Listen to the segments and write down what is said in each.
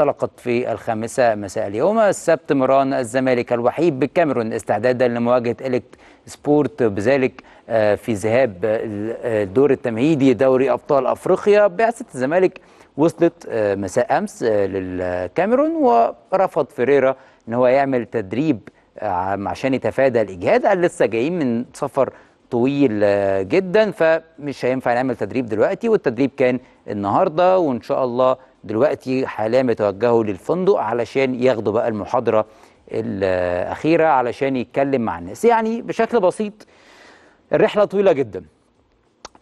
انطلقت في الخامسة مساء اليوم السبت مران الزمالك الوحيد بالكاميرون استعدادا لمواجهة إلكت سبورت بذلك آه، في ذهاب الدور آه، التمهيدي دوري أبطال أفريقيا بعثة الزمالك وصلت آه، مساء أمس للكاميرون ورفض فيريرا أن هو يعمل تدريب عشان يتفادى الإجهاد قال لسه جايين من سفر طويل جدا فمش هينفع نعمل تدريب دلوقتي والتدريب كان النهارده وان شاء الله دلوقتي حاليا بيتوجهوا للفندق علشان ياخدوا بقى المحاضرة الأخيرة علشان يتكلم مع الناس يعني بشكل بسيط الرحلة طويلة جدا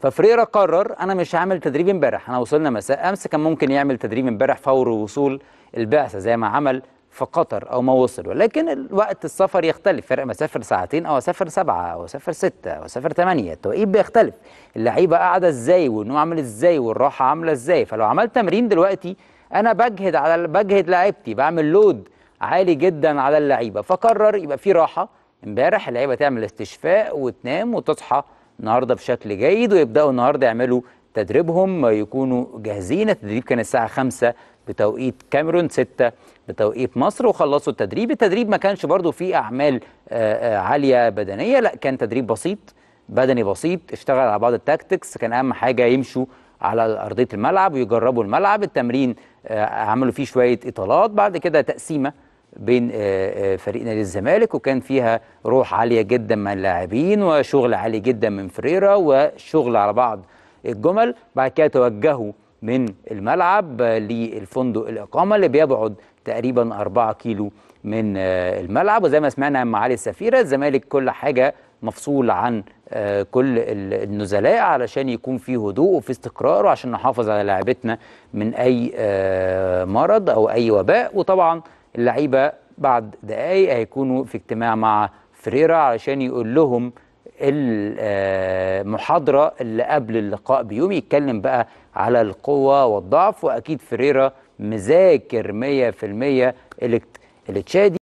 ففريرا قرر أنا مش هعمل تدريب امبارح أنا وصلنا مساء أمس كان ممكن يعمل تدريب امبارح فور وصول البعثة زي ما عمل في قطر او ما وصل ولكن وقت السفر يختلف فرق ما سافر ساعتين او سافر سبعة او سافر ستة او سافر ثمانية التوقيت بيختلف اللعيبه قاعده ازاي والنوم عامل ازاي والراحه عامله ازاي فلو عملت تمرين دلوقتي انا بجهد على بجهد لعيبتي بعمل لود عالي جدا على اللعيبه فقرر يبقى في راحه امبارح اللعيبه تعمل استشفاء وتنام وتصحى النهارده بشكل جيد ويبداوا النهارده يعملوا تدريبهم يكونوا جاهزين التدريب كان الساعه 5 بتوقيت كاميرون 6 بتوقيت مصر وخلصوا التدريب التدريب ما كانش برضو فيه أعمال آه، آه، عالية بدنية لا كان تدريب بسيط بدني بسيط اشتغل على بعض التاكتكس كان أهم حاجة يمشوا على أرضية الملعب ويجربوا الملعب التمرين آه، عملوا فيه شوية إطالات بعد كده تقسيمة بين فريق نادي الزمالك وكان فيها روح عالية جدا من اللاعبين وشغل عالي جدا من فريرا وشغل على بعض الجمل بعد كده توجهوا من الملعب للفندق الإقامة اللي بيبعد تقريبا 4 كيلو من آه، الملعب وزي ما سمعنا من معالي السفيرة الزمالك كل حاجة مفصول عن آه، كل النزلاء علشان يكون في هدوء وفي استقرار وعشان نحافظ على لعبتنا من أي آه، مرض أو أي وباء وطبعا اللعيبة بعد دقايق هيكونوا في اجتماع مع فريرا علشان يقول لهم المحاضرة اللي قبل اللقاء بيوم يتكلم بقى على القوة والضعف وأكيد فريرا مذاكر 100% الاتشادي